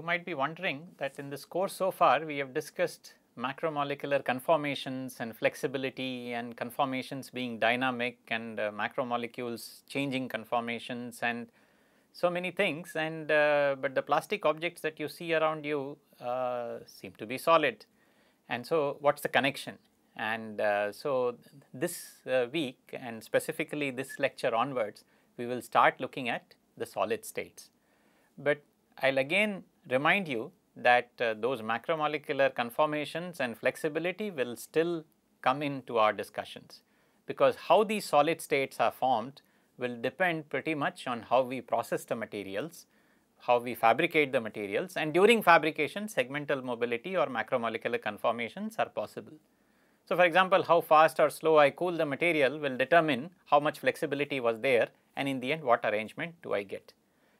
You might be wondering that in this course so far we have discussed macromolecular conformations and flexibility and conformations being dynamic and uh, macromolecules changing conformations and so many things and uh, but the plastic objects that you see around you uh, seem to be solid and so what's the connection and uh, so this uh, week and specifically this lecture onwards we will start looking at the solid states but I'll again remind you that uh, those macromolecular conformations and flexibility will still come into our discussions because how these solid states are formed will depend pretty much on how we process the materials, how we fabricate the materials and during fabrication segmental mobility or macromolecular conformations are possible. So, for example, how fast or slow I cool the material will determine how much flexibility was there and in the end what arrangement do I get.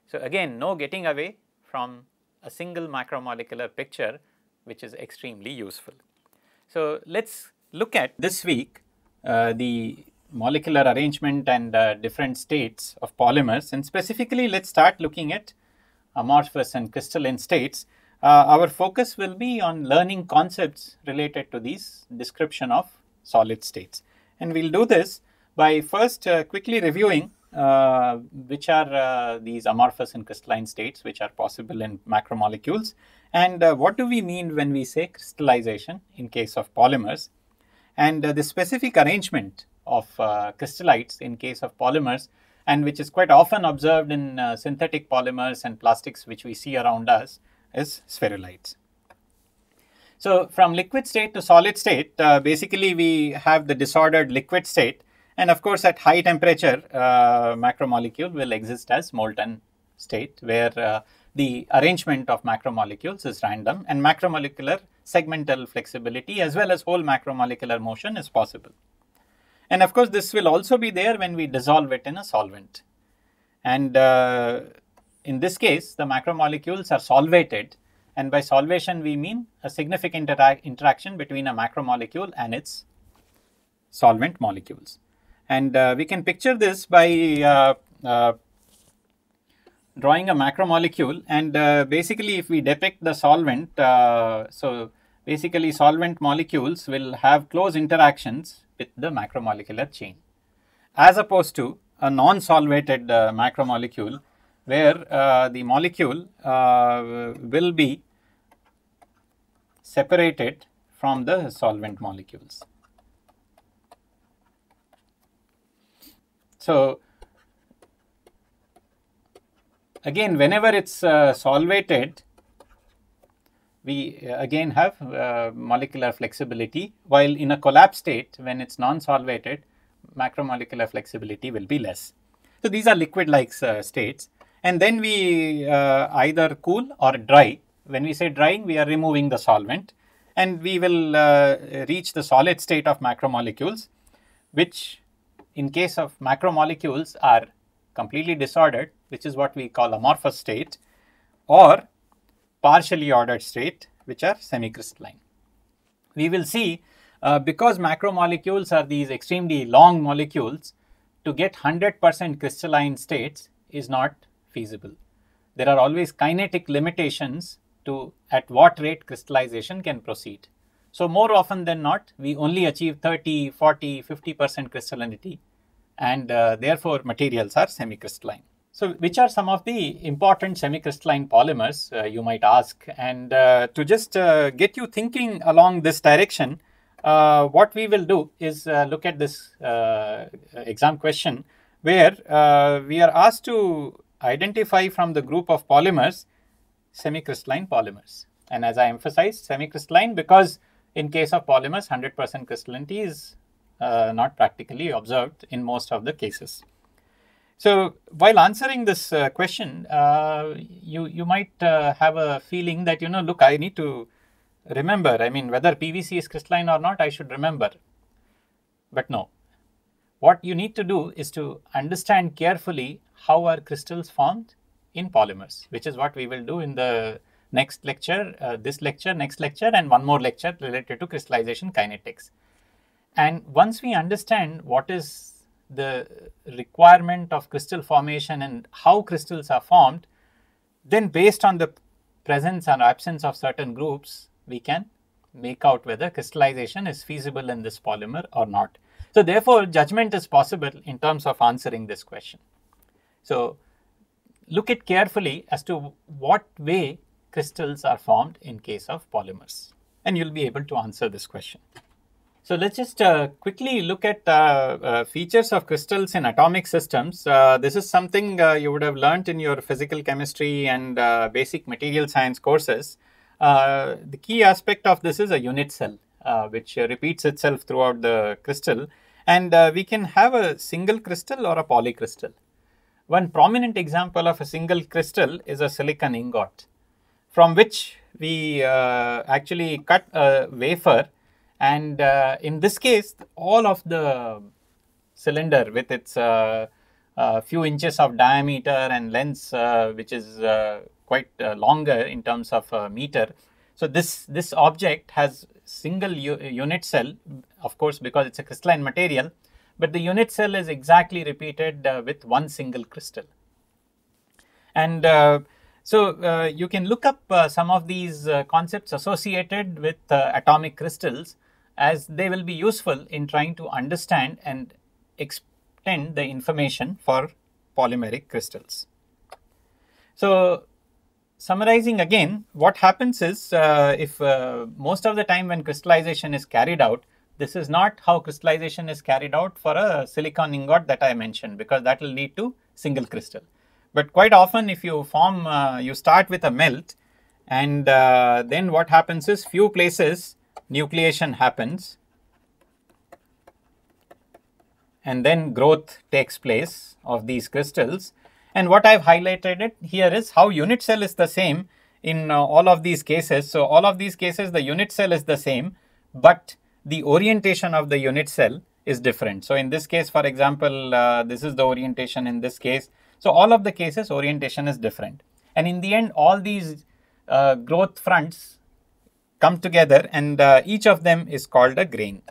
So, again no getting away from a single macromolecular picture which is extremely useful. So, let us look at this week uh, the molecular arrangement and uh, different states of polymers and specifically let us start looking at amorphous and crystalline states. Uh, our focus will be on learning concepts related to these description of solid states. And we will do this by first uh, quickly reviewing uh, which are uh, these amorphous and crystalline states which are possible in macromolecules. And uh, what do we mean when we say crystallization in case of polymers? And uh, the specific arrangement of uh, crystallites in case of polymers and which is quite often observed in synthetic polymers and plastics which we see around us is spherulites. So, from liquid state to solid state, basically we have the disordered liquid state and of course, at high temperature, uh, macromolecule will exist as molten state where uh, the arrangement of macromolecules is random and macromolecular segmental flexibility as well as whole macromolecular motion is possible. And of course, this will also be there when we dissolve it in a solvent. And uh, in this case, the macromolecules are solvated and by solvation we mean a significant interaction between a macromolecule and its solvent molecules. And uh, we can picture this by uh, uh drawing a macromolecule and uh, basically if we depict the solvent, uh, so basically solvent molecules will have close interactions with the macromolecular chain as opposed to a non-solvated macromolecule where the molecule will be separated from the solvent molecules. So, again whenever it's uh, solvated, we uh, again have uh, molecular flexibility while in a collapsed state when it's non-solvated, macromolecular flexibility will be less. So, these are liquid-like uh, states and then we uh, either cool or dry. When we say drying, we are removing the solvent and we will uh, reach the solid state of macromolecules which in case of macromolecules are completely disordered, which is what we call amorphous state, or partially ordered state, which are semicrystalline. We will see uh, because macromolecules are these extremely long molecules, to get 100% crystalline states is not feasible. There are always kinetic limitations to at what rate crystallization can proceed. So, more often than not, we only achieve 30, 40, 50 percent crystallinity and uh, therefore materials are semi-crystalline. So, which are some of the important semi-crystalline polymers uh, you might ask and uh, to just uh, get you thinking along this direction, uh, what we will do is uh, look at this exam question where we are asked to identify from the group of polymers semi-crystalline polymers. And as I emphasized, semi-crystalline because in case of polymers, 100% crystallinity is uh, not practically observed in most of the cases. So while answering this uh, question, uh, you, you might uh, have a feeling that, you know, look, I need to remember, I mean, whether PVC is crystalline or not, I should remember. But no, what you need to do is to understand carefully how are crystals formed in polymers, which is what we will do in the next lecture, uh, this lecture, next lecture, and one more lecture related to crystallization kinetics. And once we understand what is the requirement of crystal formation and how crystals are formed, then based on the presence or absence of certain groups, we can make out whether crystallization is feasible in this polymer or not. So therefore, judgment is possible in terms of answering this question. So look at carefully as to what way crystals are formed in case of polymers? And you'll be able to answer this question. So let's just uh, quickly look at uh, uh, features of crystals in atomic systems. Uh, this is something uh, you would have learnt in your physical chemistry and uh, basic material science courses. the key aspect of this is a unit cell, which repeats itself throughout the crystal. And we can have a single crystal or a polycrystal. One prominent example of a single crystal is a silicon ingot from which we uh, actually cut a wafer and uh, in this case all of the cylinder with its uh, few inches of diameter and length which is quite longer in terms of meter. So, this, this object has single unit cell of course because it is a crystalline material, but the unit cell is exactly repeated uh, with one single crystal. And uh, so, uh, you can look up uh, some of these uh, concepts associated with uh, atomic crystals as they will be useful in trying to understand and extend the information for polymeric crystals. So, summarizing again, what happens is uh, if uh, most of the time when crystallization is carried out, this is not how crystallization is carried out for a silicon ingot that I mentioned because that will lead to single crystal. But quite often if you form, uh, you start with a melt and uh, then what happens is few places nucleation happens and then growth takes place of these crystals. And what I've highlighted it here is how unit cell is the same in uh, all of these cases. So, all of these cases the unit cell is the same, but the orientation of the unit cell is different. So, in this case for example, uh, this is the orientation in this case so all of the cases orientation is different. And in the end, all these uh, growth fronts come together and uh, each of them is called a grain.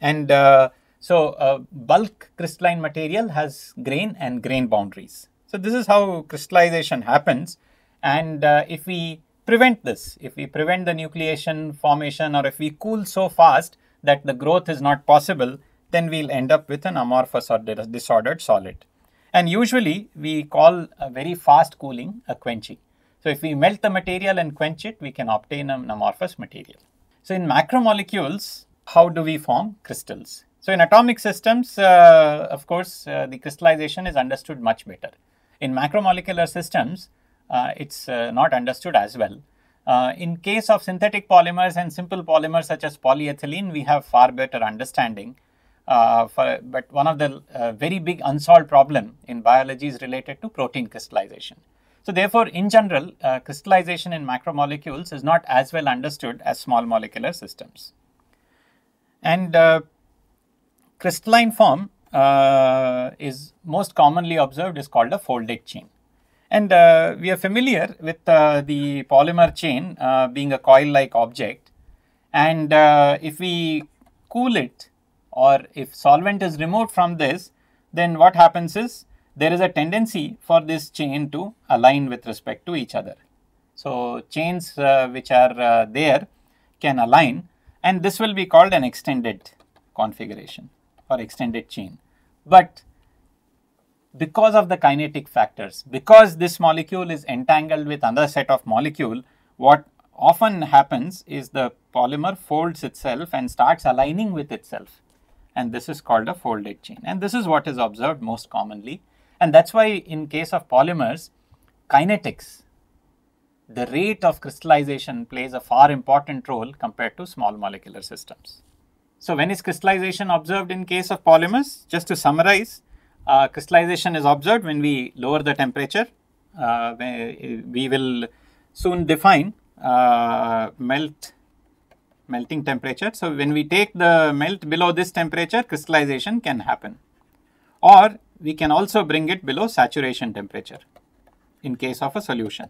And uh, so uh, bulk crystalline material has grain and grain boundaries. So this is how crystallization happens. And uh, if we prevent this, if we prevent the nucleation formation or if we cool so fast that the growth is not possible, then we'll end up with an amorphous or disordered solid. And usually we call a very fast cooling a quenching. So if we melt the material and quench it, we can obtain an amorphous material. So in macromolecules, how do we form crystals? So in atomic systems, uh, of course, uh, the crystallization is understood much better. In macromolecular systems, uh, it's uh, not understood as well. Uh, in case of synthetic polymers and simple polymers such as polyethylene, we have far better understanding uh, for, but one of the uh, very big unsolved problem in biology is related to protein crystallization. So therefore, in general, uh, crystallization in macromolecules is not as well understood as small molecular systems. And uh, crystalline form uh, is most commonly observed is called a folded chain. And we are familiar with the polymer chain being a coil-like object. And if we cool it or if solvent is removed from this, then what happens is there is a tendency for this chain to align with respect to each other. So, chains uh, which are uh, there can align and this will be called an extended configuration or extended chain. But because of the kinetic factors, because this molecule is entangled with another set of molecule, what often happens is the polymer folds itself and starts aligning with itself and this is called a folded chain. And this is what is observed most commonly. And that's why in case of polymers, kinetics, the rate of crystallization plays a far important role compared to small molecular systems. So when is crystallization observed in case of polymers? Just to summarize, uh, crystallization is observed when we lower the temperature. Uh, uh we will soon define uh, melt melting temperature. So, when we take the melt below this temperature, crystallization can happen or we can also bring it below saturation temperature in case of a solution.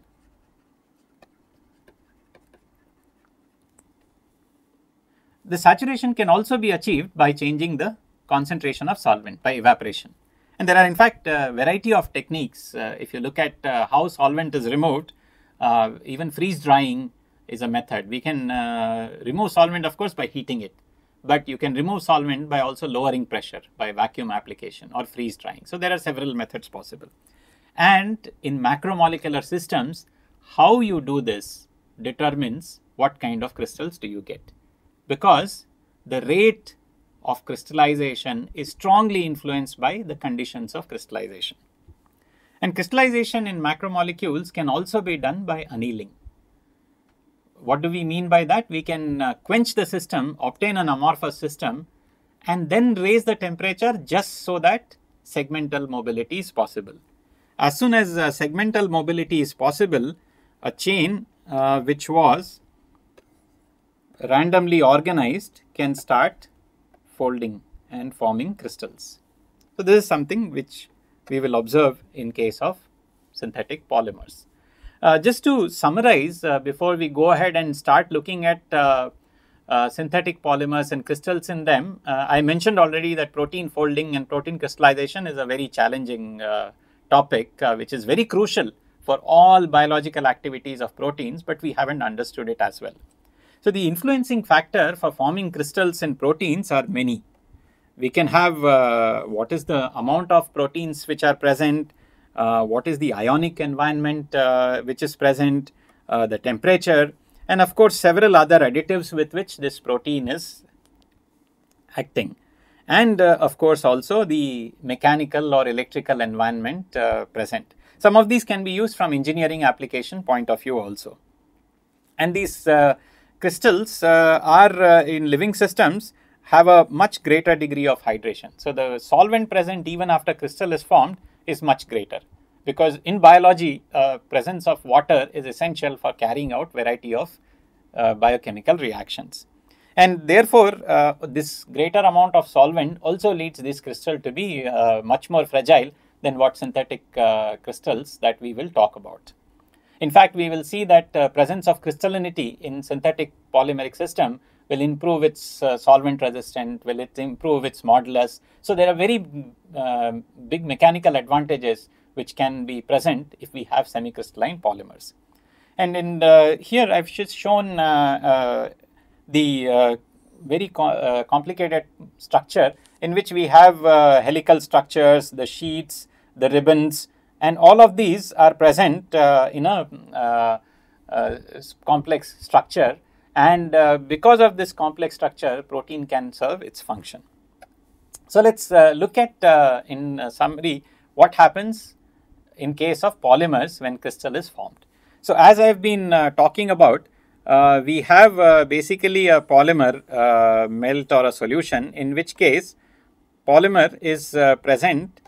The saturation can also be achieved by changing the concentration of solvent by evaporation. And there are in fact a variety of techniques. Uh, if you look at uh, how solvent is removed, uh, even freeze drying is a method. We can uh, remove solvent of course by heating it, but you can remove solvent by also lowering pressure by vacuum application or freeze drying. So, there are several methods possible. And in macromolecular systems, how you do this determines what kind of crystals do you get because the rate of crystallization is strongly influenced by the conditions of crystallization. And crystallization in macromolecules can also be done by annealing. What do we mean by that? We can uh, quench the system, obtain an amorphous system, and then raise the temperature just so that segmental mobility is possible. As soon as uh, segmental mobility is possible, a chain uh, which was randomly organized can start folding and forming crystals. So, this is something which we will observe in case of synthetic polymers. Uh, just to summarize, uh, before we go ahead and start looking at uh, uh synthetic polymers and crystals in them, uh, I mentioned already that protein folding and protein crystallization is a very challenging topic, which is very crucial for all biological activities of proteins, but we haven't understood it as well. So, the influencing factor for forming crystals in proteins are many. We can have what is the amount of proteins which are present, uh, what is the ionic environment uh, which is present, uh, the temperature, and of course several other additives with which this protein is acting and uh, of course also the mechanical or electrical environment uh, present. Some of these can be used from engineering application point of view also. And these uh, crystals are in living systems have a much greater degree of hydration. So, the solvent present even after crystal is formed is much greater because in biology uh, presence of water is essential for carrying out variety of uh, biochemical reactions and therefore uh, this greater amount of solvent also leads this crystal to be uh, much more fragile than what synthetic uh, crystals that we will talk about. In fact, we will see that uh, presence of crystallinity in synthetic polymeric system will improve its uh, solvent resistant, will it improve its modulus. So there are very uh, big mechanical advantages which can be present if we have semicrystalline polymers. And in uh, here I've just shown uh, uh, the very co complicated structure in which we have helical structures, the sheets, the ribbons, and all of these are present uh, in a uh, uh, complex structure and uh, because of this complex structure protein can serve its function. So let us uh, look at uh, in uh, summary what happens in case of polymers when crystal is formed. So as I have been uh, talking about uh, we have basically a polymer melt or a solution in which case polymer is present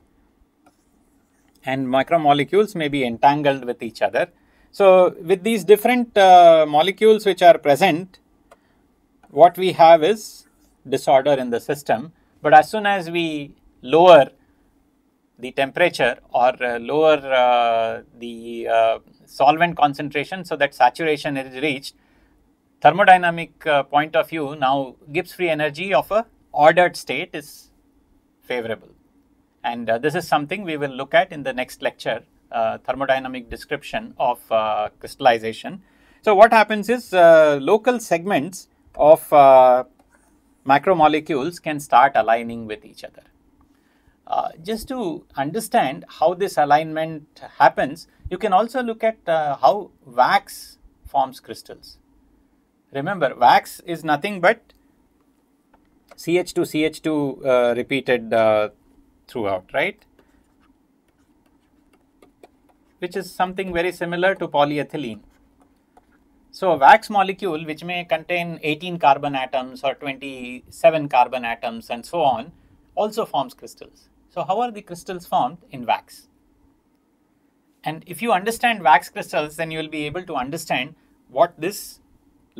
and micromolecules may be entangled with each other so, with these different uh, molecules which are present, what we have is disorder in the system. But as soon as we lower the temperature or uh, lower uh, the uh, solvent concentration so that saturation is reached, thermodynamic uh, point of view now Gibbs free energy of a ordered state is favorable. And uh, this is something we will look at in the next lecture. Uh, thermodynamic description of uh, crystallization. So what happens is uh, local segments of macromolecules can start aligning with each other. Uh, just to understand how this alignment happens, you can also look at uh, how wax forms crystals. Remember, wax is nothing but CH2, CH2 uh, repeated throughout, right? which is something very similar to polyethylene. So, a wax molecule which may contain 18 carbon atoms or 27 carbon atoms and so on also forms crystals. So, how are the crystals formed in wax? And if you understand wax crystals, then you will be able to understand what this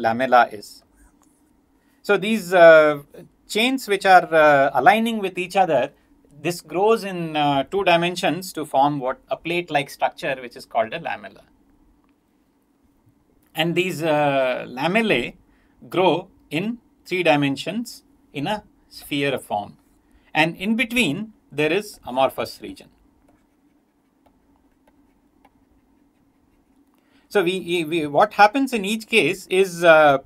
lamella is. So, these uh, chains which are uh, aligning with each other this grows in uh, two dimensions to form what a plate-like structure which is called a lamella. And these uh, lamellae grow in three dimensions in a sphere form. And in between there is amorphous region. So we, we what happens in each case is uh,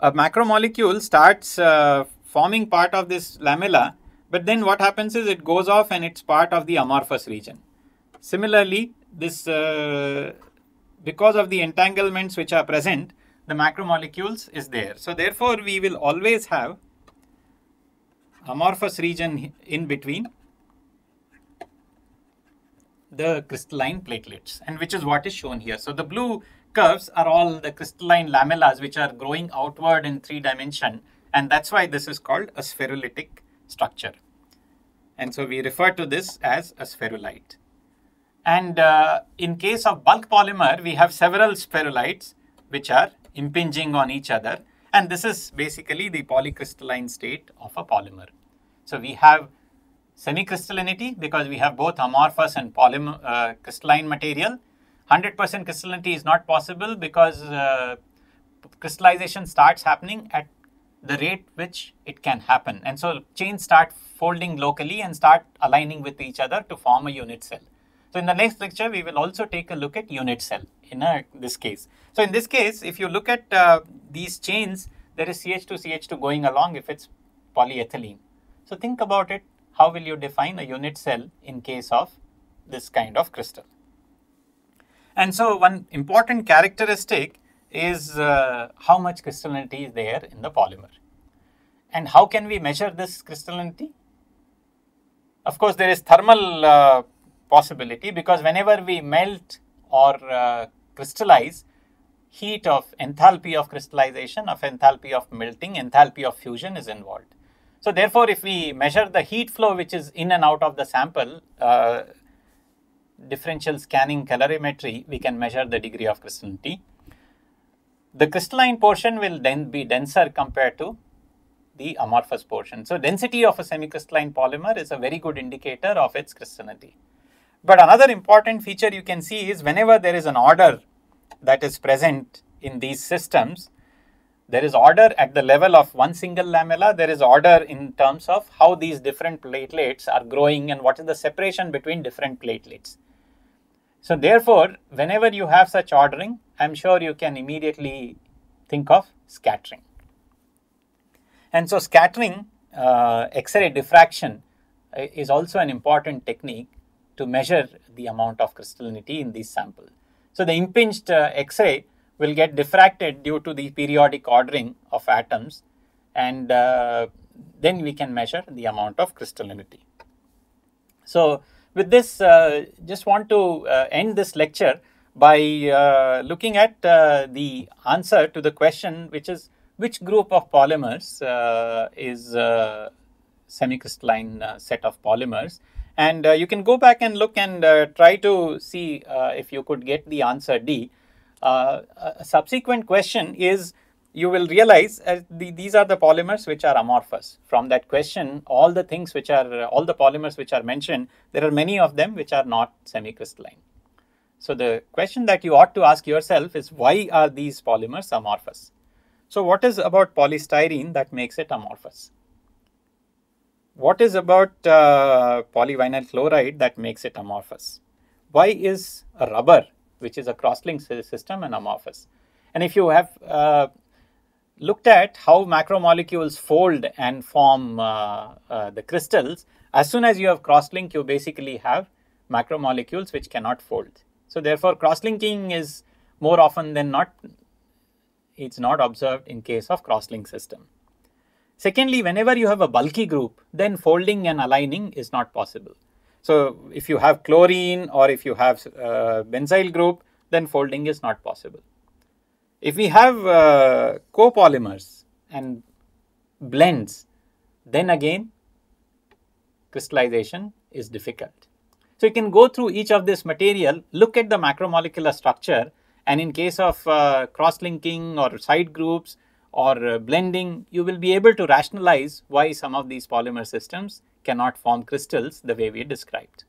a macromolecule starts uh, forming part of this lamella but then what happens is it goes off and it's part of the amorphous region. Similarly, this uh, because of the entanglements which are present, the macromolecules is there. So therefore, we will always have amorphous region in between the crystalline platelets and which is what is shown here. So the blue curves are all the crystalline lamellas which are growing outward in three dimension and that's why this is called a spherulitic structure. And so we refer to this as a spherulite. And uh, in case of bulk polymer, we have several spherulites which are impinging on each other. And this is basically the polycrystalline state of a polymer. So we have semicrystallinity because we have both amorphous and polymer uh, crystalline material. 100% crystallinity is not possible because uh, crystallization starts happening at the rate which it can happen. And so chains start folding locally and start aligning with each other to form a unit cell. So in the next lecture, we will also take a look at unit cell in a, uh, this case. So in this case, if you look at uh, these chains, there is CH2CH2 going along if it's polyethylene. So think about it, how will you define a unit cell in case of this kind of crystal? And so one important characteristic is uh, how much crystallinity is there in the polymer. And how can we measure this crystallinity? Of course, there is thermal uh, possibility because whenever we melt or uh, crystallize, heat of enthalpy of crystallization, of enthalpy of melting, enthalpy of fusion is involved. So, therefore, if we measure the heat flow which is in and out of the sample, uh, differential scanning calorimetry, we can measure the degree of crystallinity. The crystalline portion will then be denser compared to the amorphous portion. So, density of a semicrystalline polymer is a very good indicator of its crystallinity. But another important feature you can see is whenever there is an order that is present in these systems, there is order at the level of one single lamella, there is order in terms of how these different platelets are growing and what is the separation between different platelets. So therefore, whenever you have such ordering, I'm sure you can immediately think of scattering. And so scattering, uh, X-ray diffraction uh, is also an important technique to measure the amount of crystallinity in this sample. So the impinged uh, X-ray will get diffracted due to the periodic ordering of atoms and uh, then we can measure the amount of crystallinity. So with this, uh, just want to uh, end this lecture by uh, looking at uh, the answer to the question which is which group of polymers uh, is a semicrystalline set of polymers and you can go back and look and try to see if you could get the answer D. a subsequent question is you will realize uh, the, these are the polymers which are amorphous. From that question, all the things which are, all the polymers which are mentioned, there are many of them which are not semicrystalline. So the question that you ought to ask yourself is why are these polymers amorphous? So what is about polystyrene that makes it amorphous? What is about uh, polyvinyl chloride that makes it amorphous? Why is a rubber, which is a cross-linked system, an amorphous? And if you have uh, looked at how macromolecules fold and form uh, uh, the crystals. As soon as you have cross-link, you basically have macromolecules which cannot fold. So therefore, cross-linking is more often than not, it's not observed in case of cross-link system. Secondly, whenever you have a bulky group, then folding and aligning is not possible. So if you have chlorine or if you have uh, benzyl group, then folding is not possible. If we have uh, copolymers and blends, then again crystallization is difficult. So you can go through each of this material, look at the macromolecular structure and in case of uh, cross-linking or side groups or uh, blending, you will be able to rationalize why some of these polymer systems cannot form crystals the way we described.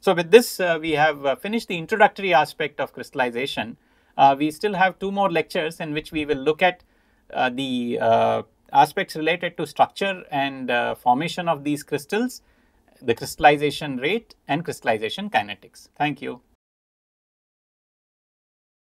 So with this, uh, we have uh, finished the introductory aspect of crystallization. Uh, we still have two more lectures in which we will look at uh, the uh, aspects related to structure and formation of these crystals, the crystallization rate and crystallization kinetics. Thank you.